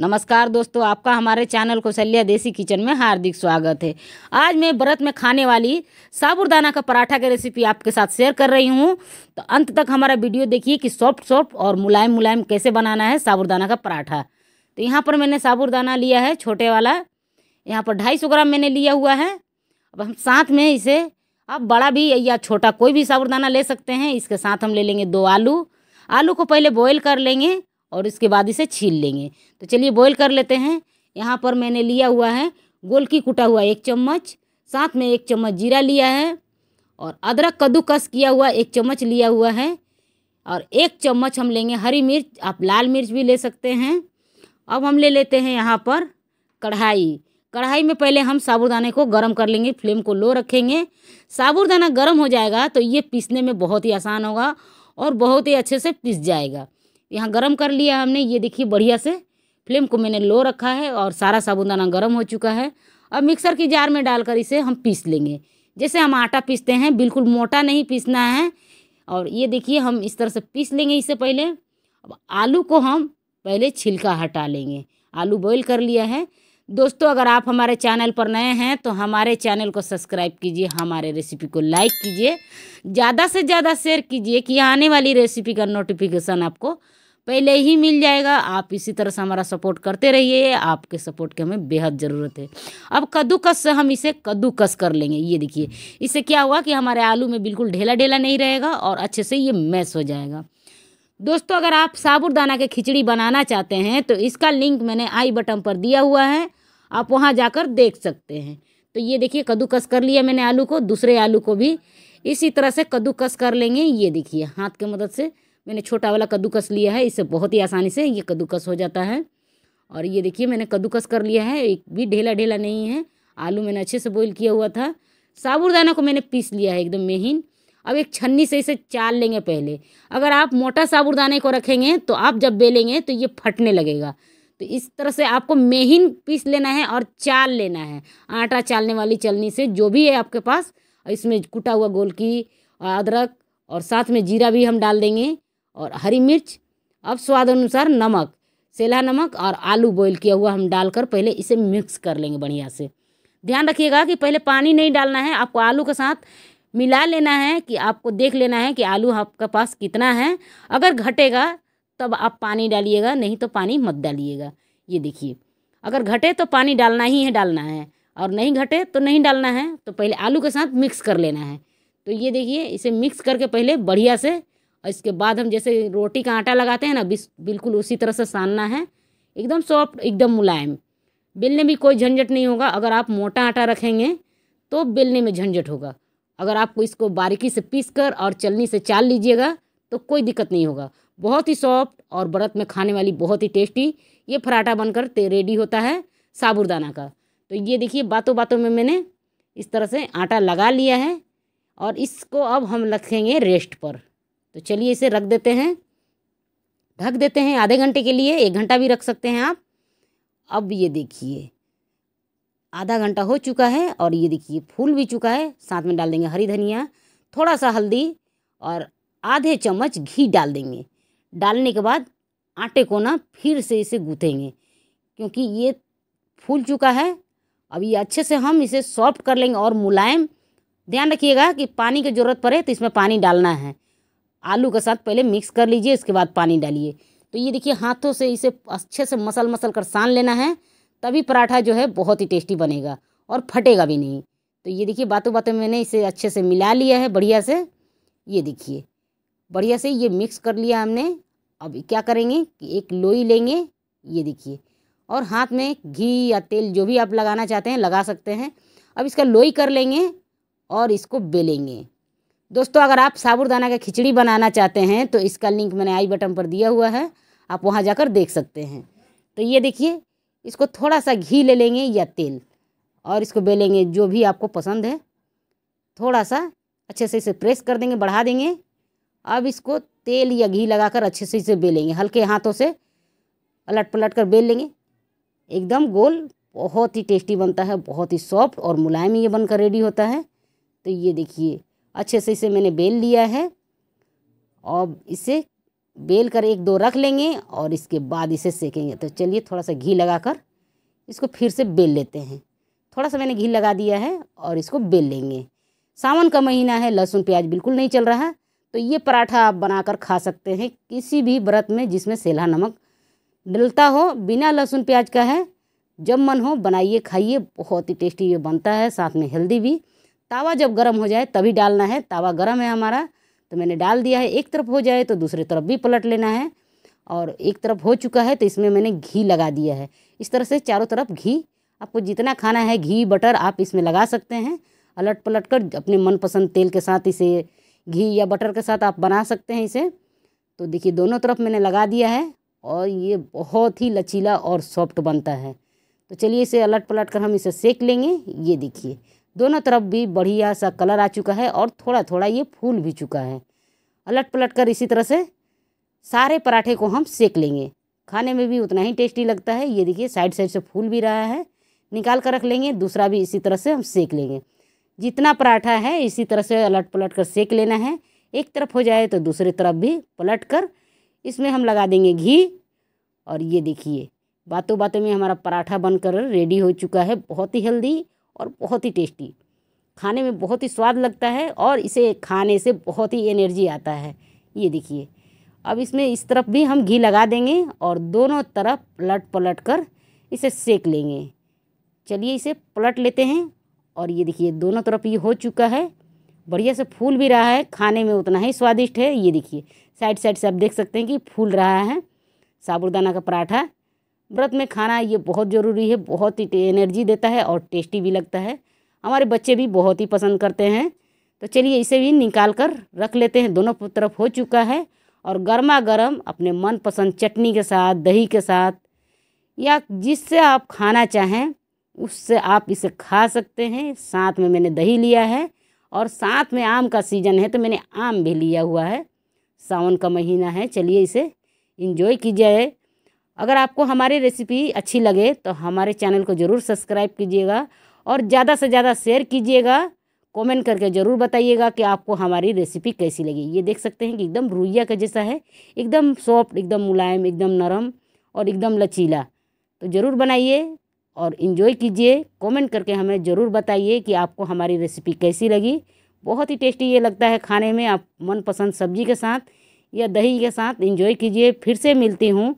नमस्कार दोस्तों आपका हमारे चैनल कौशल्या देसी किचन में हार्दिक स्वागत है आज मैं व्रत में खाने वाली साबुरदाना का पराठा की रेसिपी आपके साथ शेयर कर रही हूँ तो अंत तक हमारा वीडियो देखिए कि सॉफ्ट सॉफ्ट और मुलायम मुलायम कैसे बनाना है साबुरदाना का पराठा तो यहाँ पर मैंने साबुरदाना लिया है छोटे वाला यहाँ पर ढाई ग्राम मैंने लिया हुआ है अब हम साथ में इसे आप बड़ा भी या छोटा कोई भी साबुदाना ले सकते हैं इसके साथ हम ले लेंगे दो आलू आलू को पहले बॉयल कर लेंगे और इसके बाद इसे छील लेंगे तो चलिए बॉईल कर लेते हैं यहाँ पर मैंने लिया हुआ है गोल की कुटा हुआ एक चम्मच साथ में एक चम्मच जीरा लिया है और अदरक कद्दूकस किया हुआ एक चम्मच लिया हुआ है और एक चम्मच हम लेंगे हरी मिर्च आप लाल मिर्च भी ले सकते हैं अब हम ले लेते हैं यहाँ पर कढ़ाई कढ़ाई में पहले हम साबुदाने को गर्म कर लेंगे फ्लेम को लो रखेंगे साबुदाना गर्म हो जाएगा तो ये पीसने में बहुत ही आसान होगा और बहुत ही अच्छे से पीस जाएगा यहाँ गर्म कर लिया हमने ये देखिए बढ़िया से फ्लेम को मैंने लो रखा है और सारा साबुदाना गर्म हो चुका है अब मिक्सर की जार में डालकर इसे हम पीस लेंगे जैसे हम आटा पीसते हैं बिल्कुल मोटा नहीं पीसना है और ये देखिए हम इस तरह से पीस लेंगे इससे पहले अब आलू को हम पहले छिलका हटा लेंगे आलू बॉईल कर लिया है दोस्तों अगर आप हमारे चैनल पर नए हैं तो हमारे चैनल को सब्सक्राइब कीजिए हमारे रेसिपी को लाइक कीजिए ज़्यादा से ज़्यादा शेयर कीजिए कि आने वाली रेसिपी का नोटिफिकेशन आपको पहले ही मिल जाएगा आप इसी तरह से हमारा सपोर्ट करते रहिए आपके सपोर्ट की हमें बेहद ज़रूरत है अब कद्दूकस से हम इसे कद्दूकस कर लेंगे ये देखिए इससे क्या हुआ कि हमारे आलू में बिल्कुल ढेला ढेला नहीं रहेगा और अच्छे से ये मैस हो जाएगा दोस्तों अगर आप साबुदाना के खिचड़ी बनाना चाहते हैं तो इसका लिंक मैंने आई बटन पर दिया हुआ है आप वहाँ जाकर देख सकते हैं तो ये देखिए कद्दूकस कर लिया मैंने आलू को दूसरे आलू को भी इसी तरह से कद्दूकस कर लेंगे ये देखिए हाथ के मदद से मैंने छोटा वाला कद्दूकस लिया है इससे बहुत ही आसानी से ये कद्दूकस हो जाता है और ये देखिए मैंने कद्दूकस कर लिया है एक भी ढेला ढेला नहीं है आलू मैंने अच्छे से बॉईल किया हुआ था साबुदाना को मैंने पीस लिया है एकदम महीन अब एक छन्नी से इसे चाल लेंगे पहले अगर आप मोटा साबुदाने को रखेंगे तो आप जब बेलेंगे तो ये फटने लगेगा तो इस तरह से आपको मेहिन पीस लेना है और चाल लेना है आटा चालने वाली चलनी से जो भी है आपके पास इसमें कुटा हुआ गोल की अदरक और साथ में जीरा भी हम डाल देंगे और हरी मिर्च अब स्वाद अनुसार नमक सेला नमक और आलू बॉईल किया हुआ हम डालकर पहले इसे मिक्स कर लेंगे बढ़िया से ध्यान रखिएगा कि पहले पानी नहीं डालना है आपको आलू के साथ मिला लेना है कि आपको देख लेना है कि आलू आपके पास कितना है अगर घटेगा तब आप पानी डालिएगा नहीं तो पानी मत डालिएगा ये देखिए अगर घटे तो पानी डालना ही है डालना है और नहीं घटे तो नहीं डालना है तो पहले आलू के साथ मिक्स कर लेना है तो ये देखिए इसे मिक्स करके पहले बढ़िया से और इसके बाद हम जैसे रोटी का आटा लगाते हैं ना बिल्कुल उसी तरह से सानना है एकदम सॉफ्ट एकदम मुलायम बेलने में कोई झंझट नहीं होगा अगर आप मोटा आटा रखेंगे तो बेलने में झंझट होगा अगर आपको इसको बारीकी से पीस कर और चलनी से चाल लीजिएगा तो कोई दिक्कत नहीं होगा बहुत ही सॉफ्ट और बरत में खाने वाली बहुत ही टेस्टी ये पराठा बनकर रेडी होता है साबुरदाना का तो ये देखिए बातों बातों में मैंने इस तरह से आटा लगा लिया है और इसको अब हम रखेंगे रेस्ट पर तो चलिए इसे रख देते हैं ढक देते हैं आधे घंटे के लिए एक घंटा भी रख सकते हैं आप अब ये देखिए आधा घंटा हो चुका है और ये देखिए फूल भी चुका है साथ में डाल देंगे हरी धनिया थोड़ा सा हल्दी और आधे चम्मच घी डाल देंगे डालने के बाद आटे को ना फिर से इसे गूँथेंगे क्योंकि ये फूल चुका है अब ये अच्छे से हम इसे सॉफ्ट कर लेंगे और मुलायम ध्यान रखिएगा कि पानी की ज़रूरत पड़े तो इसमें पानी डालना है आलू के साथ पहले मिक्स कर लीजिए इसके बाद पानी डालिए तो ये देखिए हाथों से इसे अच्छे से मसल मसल कर सान लेना है तभी पराठा जो है बहुत ही टेस्टी बनेगा और फटेगा भी नहीं तो ये देखिए बातों बातों में मैंने इसे अच्छे से मिला लिया है बढ़िया से ये देखिए बढ़िया से ये मिक्स कर लिया हमने अब क्या करेंगे कि एक लोई लेंगे ये देखिए और हाथ में घी या तेल जो भी आप लगाना चाहते हैं लगा सकते हैं अब इसका लोई कर लेंगे और इसको बेलेंगे दोस्तों अगर आप साबुदाना का खिचड़ी बनाना चाहते हैं तो इसका लिंक मैंने आई बटन पर दिया हुआ है आप वहाँ जाकर देख सकते हैं तो ये देखिए इसको थोड़ा सा घी ले लेंगे या तेल और इसको बेलेंगे जो भी आपको पसंद है थोड़ा सा अच्छे से इसे प्रेस कर देंगे बढ़ा देंगे अब इसको तेल या घी लगाकर अच्छे से इसे बेलेंगे हल्के हाथों से पलट पलट कर बेल लेंगे एकदम गोल बहुत ही टेस्टी बनता है बहुत ही सॉफ्ट और मुलायम ये बनकर रेडी होता है तो ये देखिए अच्छे से इसे मैंने बेल लिया है और इसे बेल कर एक दो रख लेंगे और इसके बाद इसे सेकेंगे तो चलिए थोड़ा सा घी लगा कर इसको फिर से बेल लेते हैं थोड़ा सा मैंने घी लगा दिया है और इसको बेल लेंगे सावन का महीना है लहसुन प्याज बिल्कुल नहीं चल रहा तो ये पराठा आप बनाकर खा सकते हैं किसी भी व्रत में जिसमें सेला नमक डलता हो बिना लहसुन प्याज का है जब मन हो बनाइए खाइए बहुत ही टेस्टी ये बनता है साथ में हेल्दी भी तावा जब गर्म हो जाए तभी डालना है तावा गर्म है हमारा तो मैंने डाल दिया है एक तरफ हो जाए तो दूसरे तरफ भी पलट लेना है और एक तरफ हो चुका है तो इसमें मैंने घी लगा दिया है इस तरह से चारों तरफ घी आपको जितना खाना है घी बटर आप इसमें लगा सकते हैं अलट पलट कर अपने मनपसंद तेल के साथ इसे घी या बटर के साथ आप बना सकते हैं इसे तो देखिए दोनों तरफ मैंने लगा दिया है और ये बहुत ही लचीला और सॉफ्ट बनता है तो चलिए इसे अलट पलट कर हम इसे सेक लेंगे ये देखिए दोनों तरफ भी बढ़िया सा कलर आ चुका है और थोड़ा थोड़ा ये फूल भी चुका है अलट पलट कर इसी तरह से सारे पराठे को हम सेक लेंगे खाने में भी उतना ही टेस्टी लगता है ये देखिए साइड साइड से फूल भी रहा है निकाल कर रख लेंगे दूसरा भी इसी तरह से हम सेक लेंगे जितना पराठा है इसी तरह से अलट पलट कर सेक लेना है एक तरफ हो जाए तो दूसरे तरफ भी पलट कर इसमें हम लगा देंगे घी और ये देखिए बातों बातों में हमारा पराठा बनकर रेडी हो चुका है बहुत ही हेल्दी और बहुत ही टेस्टी खाने में बहुत ही स्वाद लगता है और इसे खाने से बहुत ही एनर्जी आता है ये देखिए अब इसमें इस तरफ भी हम घी लगा देंगे और दोनों तरफ पलट पलट कर इसे सेक लेंगे चलिए इसे पलट लेते हैं और ये देखिए दोनों तरफ ये हो चुका है बढ़िया से फूल भी रहा है खाने में उतना ही स्वादिष्ट है ये देखिए साइड साइड से आप देख सकते हैं कि फूल रहा है साबुदाना का पराठा व्रत में खाना ये बहुत ज़रूरी है बहुत ही एनर्जी देता है और टेस्टी भी लगता है हमारे बच्चे भी बहुत ही पसंद करते हैं तो चलिए इसे भी निकाल कर रख लेते हैं दोनों तरफ हो चुका है और गर्मा गर्म अपने मनपसंद चटनी के साथ दही के साथ या जिससे आप खाना चाहें उससे आप इसे खा सकते हैं साथ में मैंने दही लिया है और साथ में आम का सीज़न है तो मैंने आम भी लिया हुआ है सावन का महीना है चलिए इसे इंजॉय कीजिए अगर आपको हमारी रेसिपी अच्छी लगे तो हमारे चैनल को ज़रूर सब्सक्राइब कीजिएगा और ज़्यादा से ज़्यादा शेयर कीजिएगा कमेंट करके ज़रूर बताइएगा कि आपको हमारी रेसिपी कैसी लगी ये देख सकते हैं कि एकदम रुइया का जैसा है एकदम सॉफ्ट एकदम मुलायम एकदम नरम और एकदम लचीला तो ज़रूर बनाइए और इन्जॉय कीजिए कॉमेंट करके हमें ज़रूर बताइए कि आपको हमारी रेसिपी कैसी लगी बहुत ही टेस्टी ये लगता है खाने में आप मनपसंद सब्जी के साथ या दही के साथ इन्जॉय कीजिए फिर से मिलती हूँ